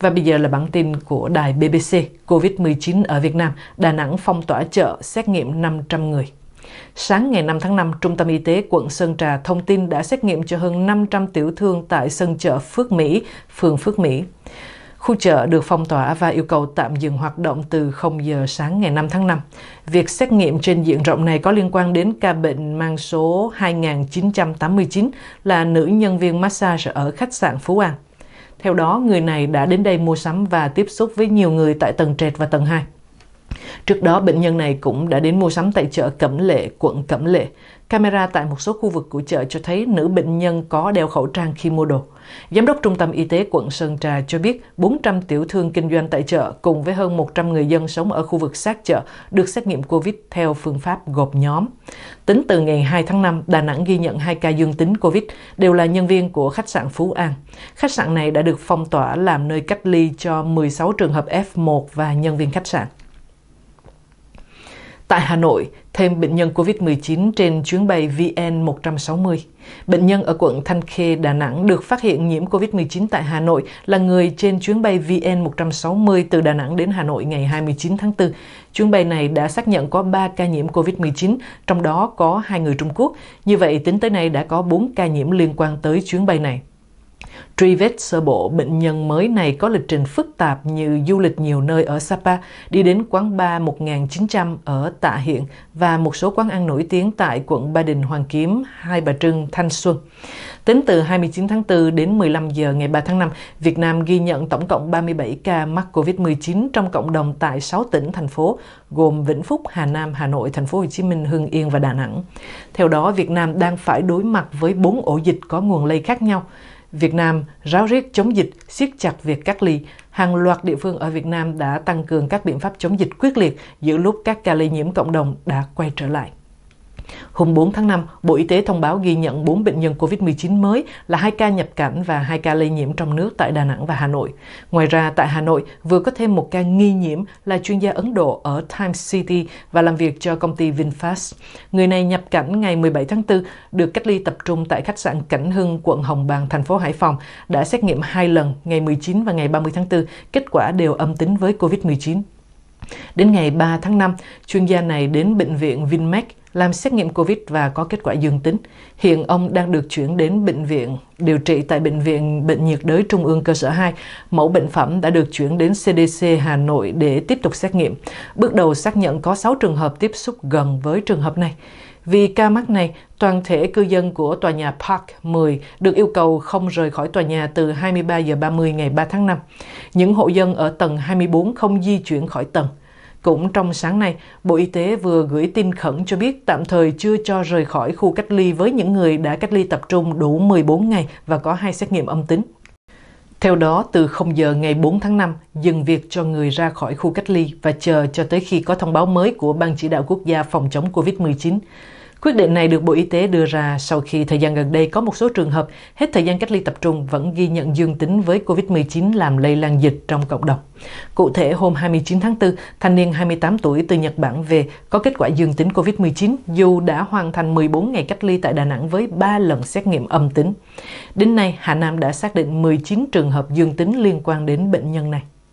Và bây giờ là bản tin của đài BBC. COVID-19 ở Việt Nam, Đà Nẵng phong tỏa chợ, xét nghiệm 500 người. Sáng ngày 5 tháng 5, Trung tâm Y tế quận Sơn Trà thông tin đã xét nghiệm cho hơn 500 tiểu thương tại sân chợ Phước Mỹ, phường Phước Mỹ. Khu chợ được phong tỏa và yêu cầu tạm dừng hoạt động từ 0 giờ sáng ngày 5 tháng 5. Việc xét nghiệm trên diện rộng này có liên quan đến ca bệnh mang số 2989 là nữ nhân viên massage ở khách sạn Phú An. Theo đó, người này đã đến đây mua sắm và tiếp xúc với nhiều người tại tầng trệt và tầng 2. Trước đó, bệnh nhân này cũng đã đến mua sắm tại chợ Cẩm Lệ, quận Cẩm Lệ. Camera tại một số khu vực của chợ cho thấy nữ bệnh nhân có đeo khẩu trang khi mua đồ. Giám đốc Trung tâm Y tế quận Sơn Trà cho biết 400 tiểu thương kinh doanh tại chợ cùng với hơn 100 người dân sống ở khu vực sát chợ được xét nghiệm COVID theo phương pháp gộp nhóm. Tính từ ngày 2 tháng 5, Đà Nẵng ghi nhận 2 ca dương tính COVID đều là nhân viên của khách sạn Phú An. Khách sạn này đã được phong tỏa làm nơi cách ly cho 16 trường hợp F1 và nhân viên khách sạn. Tại Hà Nội, thêm bệnh nhân COVID-19 trên chuyến bay VN160. Bệnh nhân ở quận Thanh Khê, Đà Nẵng được phát hiện nhiễm COVID-19 tại Hà Nội là người trên chuyến bay VN160 từ Đà Nẵng đến Hà Nội ngày 29 tháng 4. Chuyến bay này đã xác nhận có 3 ca nhiễm COVID-19, trong đó có 2 người Trung Quốc. Như vậy, tính tới nay đã có 4 ca nhiễm liên quan tới chuyến bay này. Truy vết sơ bộ, bệnh nhân mới này có lịch trình phức tạp như du lịch nhiều nơi ở Sapa, đi đến quán bar 1900 ở Tạ Hiện và một số quán ăn nổi tiếng tại quận Ba Đình, Hoàng Kiếm, Hai Bà Trưng, Thanh Xuân. Tính từ 29 tháng 4 đến 15 giờ ngày 3 tháng 5, Việt Nam ghi nhận tổng cộng 37 ca mắc COVID-19 trong cộng đồng tại 6 tỉnh, thành phố, gồm Vĩnh Phúc, Hà Nam, Hà Nội, Thành phố Hồ Chí Minh, Hưng Yên và Đà Nẵng. Theo đó, Việt Nam đang phải đối mặt với 4 ổ dịch có nguồn lây khác nhau. Việt Nam ráo riết chống dịch, siết chặt việc cách ly. Hàng loạt địa phương ở Việt Nam đã tăng cường các biện pháp chống dịch quyết liệt giữa lúc các ca lây nhiễm cộng đồng đã quay trở lại. Hôm 4 tháng 5, Bộ Y tế thông báo ghi nhận 4 bệnh nhân COVID-19 mới là 2 ca nhập cảnh và 2 ca lây nhiễm trong nước tại Đà Nẵng và Hà Nội. Ngoài ra, tại Hà Nội vừa có thêm một ca nghi nhiễm là chuyên gia Ấn Độ ở Times City và làm việc cho công ty VinFast. Người này nhập cảnh ngày 17 tháng 4, được cách ly tập trung tại khách sạn Cảnh Hưng, quận Hồng Bàng, thành phố Hải Phòng, đã xét nghiệm hai lần ngày 19 và ngày 30 tháng 4, kết quả đều âm tính với COVID-19. Đến ngày 3 tháng 5, chuyên gia này đến bệnh viện Vinmec làm xét nghiệm COVID và có kết quả dương tính. Hiện ông đang được chuyển đến bệnh viện điều trị tại Bệnh viện Bệnh nhiệt đới Trung ương cơ sở 2. Mẫu bệnh phẩm đã được chuyển đến CDC Hà Nội để tiếp tục xét nghiệm. Bước đầu xác nhận có 6 trường hợp tiếp xúc gần với trường hợp này. Vì ca mắc này, toàn thể cư dân của tòa nhà Park 10 được yêu cầu không rời khỏi tòa nhà từ 23 giờ 30 ngày 3 tháng 5. Những hộ dân ở tầng 24 không di chuyển khỏi tầng. Cũng trong sáng nay, Bộ Y tế vừa gửi tin khẩn cho biết tạm thời chưa cho rời khỏi khu cách ly với những người đã cách ly tập trung đủ 14 ngày và có hai xét nghiệm âm tính. Theo đó, từ 0 giờ ngày 4 tháng 5, dừng việc cho người ra khỏi khu cách ly và chờ cho tới khi có thông báo mới của Ban Chỉ đạo Quốc gia phòng chống COVID-19. Quyết định này được Bộ Y tế đưa ra sau khi thời gian gần đây có một số trường hợp hết thời gian cách ly tập trung vẫn ghi nhận dương tính với COVID-19 làm lây lan dịch trong cộng đồng. Cụ thể, hôm 29 tháng 4, thanh niên 28 tuổi từ Nhật Bản về có kết quả dương tính COVID-19 dù đã hoàn thành 14 ngày cách ly tại Đà Nẵng với 3 lần xét nghiệm âm tính. Đến nay, Hà Nam đã xác định 19 trường hợp dương tính liên quan đến bệnh nhân này.